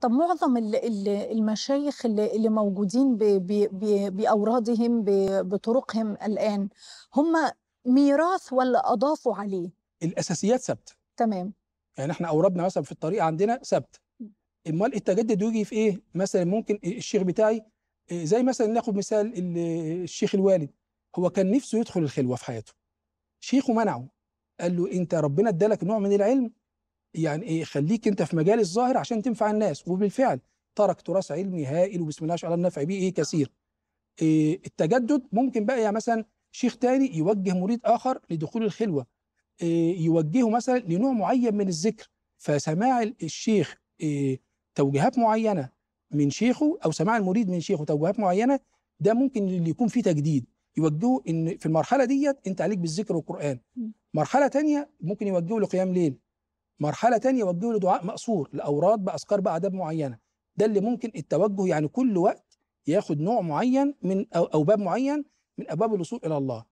طب معظم المشايخ اللي موجودين بأورادهم بطرقهم الآن هم ميراث ولا أضافوا عليه؟ الأساسيات ثابتة تمام يعني احنا أورادنا مثلا في الطريق عندنا ثابتة امال التجدد يجي في ايه؟ مثلا ممكن الشيخ بتاعي زي مثلا ناخد مثال الشيخ الوالد هو كان نفسه يدخل الخلوه في حياته شيخه منعه قال له انت ربنا ادالك نوع من العلم يعني ايه خليك انت في مجال الظاهر عشان تنفع الناس وبالفعل ترك تراث علمي هائل وبسم الله على النفع به ايه كثير إيه التجدد ممكن بقى يعني مثلا شيخ تاني يوجه مريد اخر لدخول الخلوه إيه يوجهه مثلا لنوع معين من الذكر فسماع الشيخ إيه توجيهات معينه من شيخه او سماع المريد من شيخه توجيهات معينه ده ممكن اللي يكون فيه تجديد يوجهه ان في المرحله ديت انت عليك بالذكر والقران مرحله تانية ممكن يوجهه لقيام ليل مرحله تانية وجهه لدعاء مأثور لاوراد باذكار باداب معينه ده اللي ممكن التوجه يعني كل وقت ياخد نوع معين من أو باب معين من ابواب الوصول الى الله